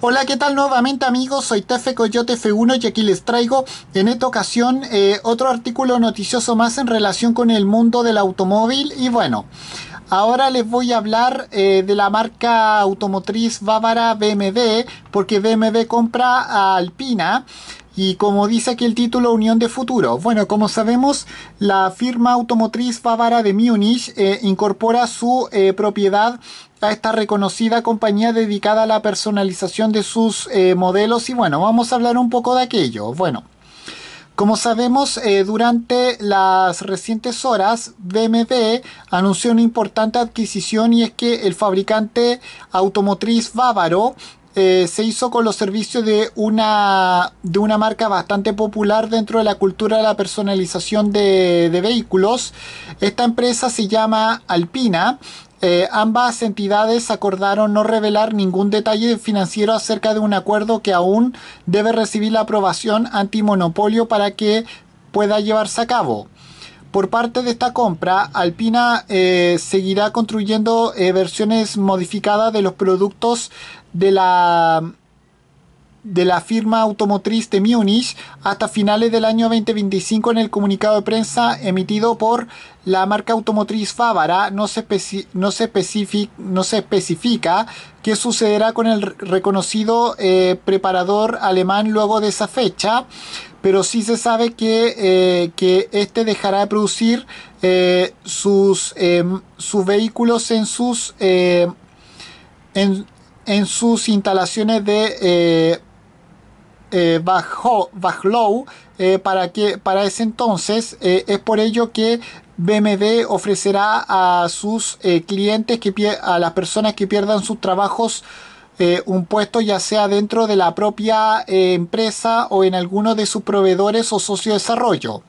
Hola, ¿qué tal nuevamente amigos? Soy Tefe Coyote F1 y aquí les traigo en esta ocasión eh, otro artículo noticioso más en relación con el mundo del automóvil y bueno, ahora les voy a hablar eh, de la marca automotriz bávara BMW porque BMW compra a Alpina y como dice aquí el título, Unión de Futuro. Bueno, como sabemos, la firma automotriz bávara de Múnich eh, incorpora su eh, propiedad a esta reconocida compañía dedicada a la personalización de sus eh, modelos. Y bueno, vamos a hablar un poco de aquello. Bueno. Como sabemos, durante las recientes horas, BMW anunció una importante adquisición y es que el fabricante automotriz bávaro eh, se hizo con los servicios de una, de una marca bastante popular dentro de la cultura de la personalización de, vehículos. Esta empresa se llama Alpina. Eh, ambas entidades acordaron no revelar ningún detalle financiero acerca de un acuerdo que aún debe recibir la aprobación antimonopolio para que pueda llevarse a cabo. Por parte de esta compra, Alpina eh, seguirá construyendo versiones modificadas de los productos de la de la firma automotriz de Múnich hasta finales del año 2025 en el comunicado de prensa emitido por la marca automotriz Fávara no se, no se, no se especifica qué sucederá con el reconocido eh, preparador alemán luego de esa fecha, pero sí se sabe que, eh, este dejará de producir eh, sus, em, sus vehículos en sus... En, en sus instalaciones de eh, eh Bajlow Bajlo, eh, para, que, para ese entonces. Eh, es por ello que BMD ofrecerá a sus clientes, que a las personas que pierdan sus trabajos, un puesto ya sea dentro de la propia empresa o en alguno de sus proveedores o socio desarrollo.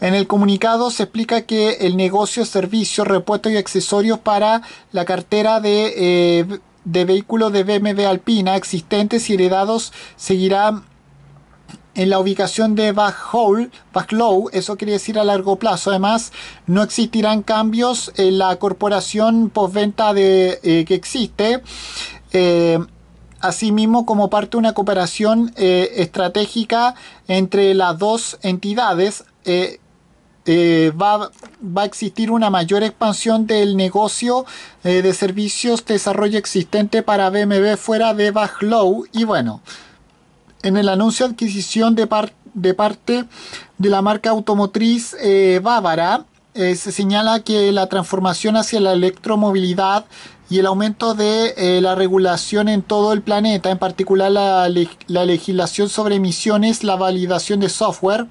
En el comunicado se explica que el negocio, servicios, repuestos y accesorios para la cartera de de vehículos de BMW Alpina existentes y heredados seguirá en la ubicación de Backhaul, Backlow, eso quiere decir a largo plazo. Además, no existirán cambios en la corporación postventa de, eh, que existe. Eh, asimismo, como parte de una cooperación eh, estratégica entre las dos entidades, eh, va, va, a existir una mayor expansión del negocio eh, de servicios de desarrollo existente para BMW fuera de Bajlow. Y bueno, en el anuncio de adquisición de, de parte de la marca automotriz eh, bávara, se señala que la transformación hacia la electromovilidad y el aumento de la regulación en todo el planeta, en particular la, la, legislación sobre emisiones, la validación de software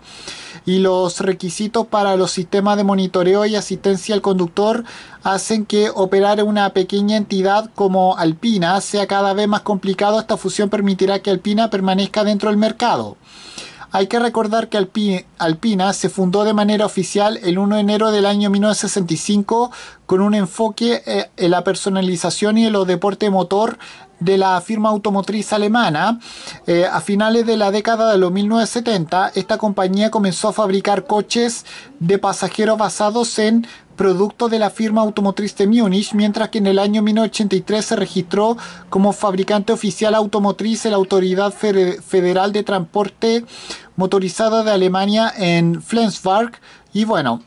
y los requisitos para los sistemas de monitoreo y asistencia al conductor hacen que operar una pequeña entidad como Alpina sea cada vez más complicado, esta fusión permitirá que Alpina permanezca dentro del mercado. Hay que recordar que Alpina, se fundó de manera oficial el 1 de enero del año 1965 con un enfoque eh, en la personalización y en los deportes motor de la firma automotriz alemana. Eh, a finales de la década de los 1970, esta compañía comenzó a fabricar coches de pasajeros basados en productos de la firma automotriz de Múnich, mientras que en el año 1983 se registró como fabricante oficial automotriz en la Autoridad Federal de Transporte Motorizada de Alemania en Flensburg. Y bueno,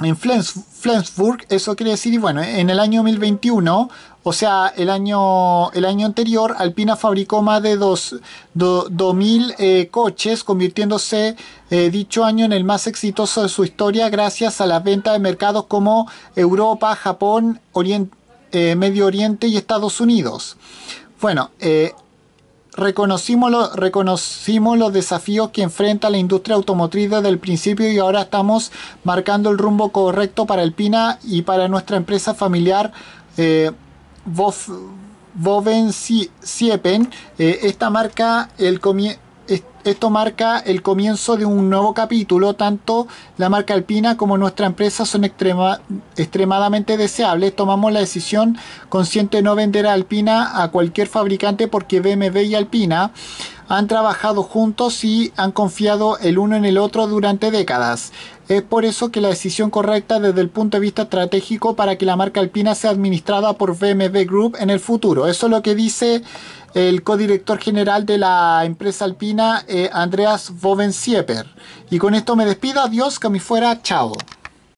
en Flensburg, eso quiere decir, y bueno, en el año 2021, o sea, el año, el año anterior, Alpina fabricó más de 2.000 eh, coches, convirtiéndose eh, dicho año en el más exitoso de su historia gracias a las ventas de mercados como Europa, Japón, eh, Medio Oriente y Estados Unidos. Bueno, reconocimos, reconocimos los desafíos que enfrenta la industria automotriz desde el principio y ahora estamos marcando el rumbo correcto para el PINA y para nuestra empresa familiar eh, Boven Siepen. Eh, esta marca el comienzo esto marca el comienzo de un nuevo capítulo, tanto la marca Alpina como nuestra empresa son extremadamente deseables. Tomamos la decisión consciente de no vender a Alpina a cualquier fabricante porque BMW y Alpina han trabajado juntos y han confiado el uno en el otro durante décadas. Es por eso que la decisión correcta desde el punto de vista estratégico para que la marca alpina sea administrada por BMW Group en el futuro. Eso es lo que dice el codirector general de la empresa alpina, eh, Andreas Bovensieper. Y con esto me despido, adiós, que a fuera, chao.